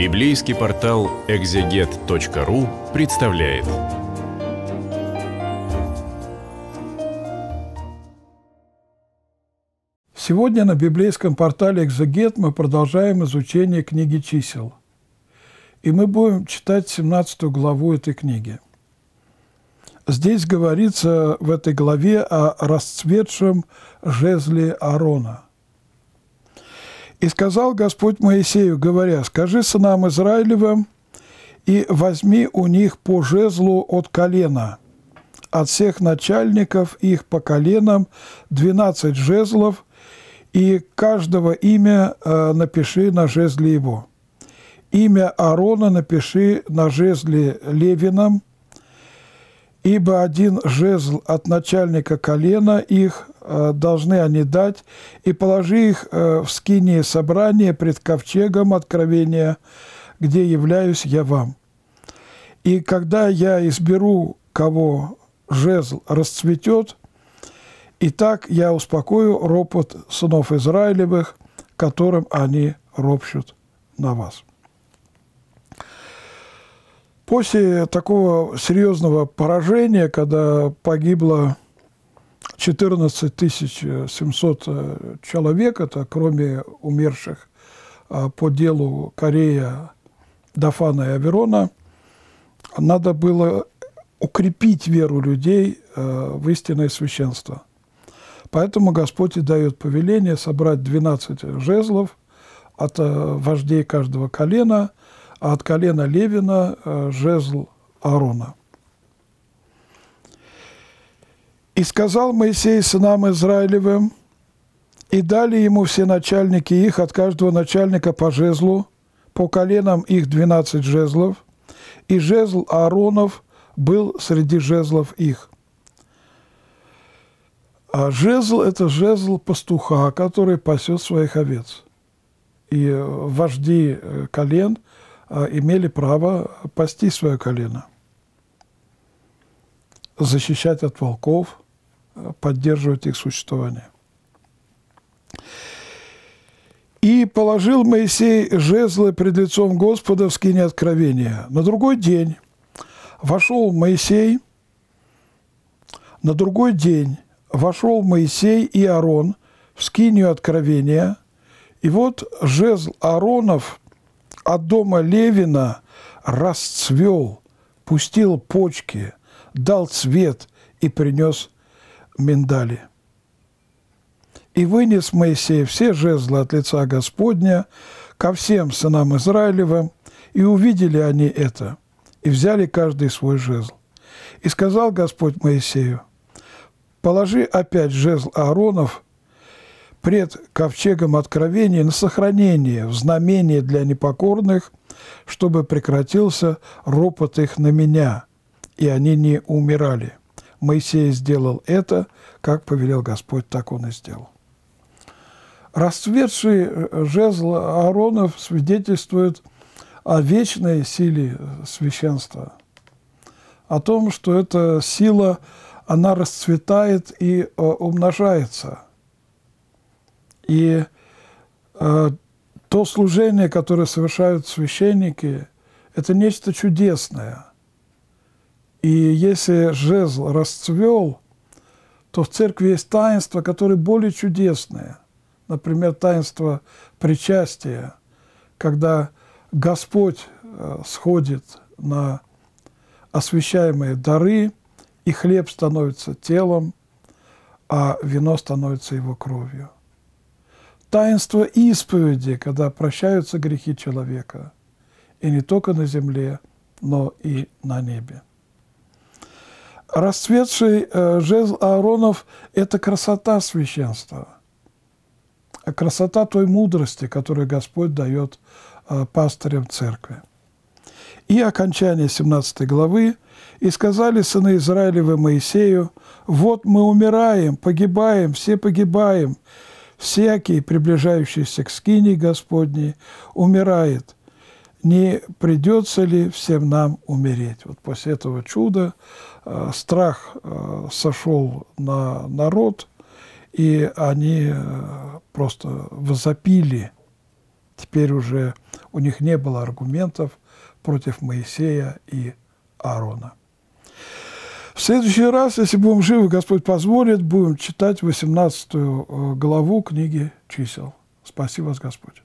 Библейский портал экзегет.ру представляет. Сегодня на библейском портале «Экзегет» мы продолжаем изучение книги чисел. И мы будем читать 17 главу этой книги. Здесь говорится в этой главе о расцветшем жезле Аарона. И сказал Господь Моисею, говоря, «Скажи сынам Израилевым, и возьми у них по жезлу от колена, от всех начальников их по коленам двенадцать жезлов, и каждого имя э, напиши на жезле его. Имя Аарона напиши на жезле Левином, ибо один жезл от начальника колена их Э, должны они дать, и положи их э, в скинии собрания пред ковчегом откровения, где являюсь я вам. И когда я изберу, кого жезл расцветет, и так я успокою ропот сынов Израилевых, которым они ропщут на вас. После такого серьезного поражения, когда погибло 14 700 э, человек, это кроме умерших а, по делу Корея, Дафана и Аверона, надо было укрепить веру людей э, в истинное священство. Поэтому Господь и дает повеление собрать 12 жезлов от э, вождей каждого колена, а от колена Левина жезл Аарона – И сказал Моисей сынам Израилевым, и дали ему все начальники их, от каждого начальника по жезлу, по коленам их двенадцать жезлов, и жезл Ааронов был среди жезлов их. А жезл – это жезл пастуха, который пасет своих овец. И вожди э, колен а, имели право пасти свое колено, защищать от волков – поддерживать их существование. «И положил Моисей жезлы пред лицом Господа в скине откровения. На другой день вошел Моисей, на другой день вошел Моисей и Аарон в скинию откровения, и вот жезл Ааронов от дома Левина расцвел, пустил почки, дал цвет и принес миндали. И вынес Моисей все жезлы от лица Господня ко всем сынам Израилевым, и увидели они это, и взяли каждый свой жезл. И сказал Господь Моисею, «Положи опять жезл Ааронов пред ковчегом откровения на сохранение, в знамение для непокорных, чтобы прекратился ропот их на меня, и они не умирали». Моисей сделал это, как повелел Господь, так он и сделал. Расцветший э, жезл Ааронов свидетельствует о вечной силе священства, о том, что эта сила, она расцветает и э, умножается. И э, то служение, которое совершают священники, это нечто чудесное – и если жезл расцвел, то в церкви есть таинства, которые более чудесные. Например, таинство причастия, когда Господь э, сходит на освящаемые дары, и хлеб становится телом, а вино становится его кровью. Таинство исповеди, когда прощаются грехи человека, и не только на земле, но и на небе расцветший э, жезл Ааронов – это красота священства, а красота той мудрости, которую Господь дает э, пастырям церкви. И окончание 17 главы. «И сказали сыны Израилевы Моисею, вот мы умираем, погибаем, все погибаем, всякий, приближающийся к скине Господней, умирает» не придется ли всем нам умереть. Вот после этого чуда э, страх э, сошел на народ, и они э, просто возопили. Теперь уже у них не было аргументов против Моисея и Аарона. В следующий раз, если будем живы, Господь позволит, будем читать 18 главу книги чисел. Спасибо, вас, Господь.